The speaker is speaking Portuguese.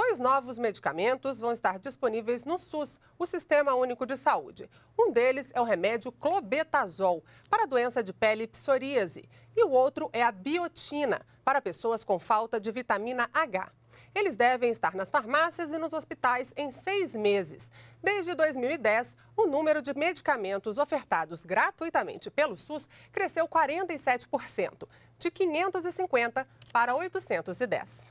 Dois novos medicamentos vão estar disponíveis no SUS, o Sistema Único de Saúde. Um deles é o remédio clobetazol, para a doença de pele psoríase, e o outro é a biotina, para pessoas com falta de vitamina H. Eles devem estar nas farmácias e nos hospitais em seis meses. Desde 2010, o número de medicamentos ofertados gratuitamente pelo SUS cresceu 47%, de 550 para 810.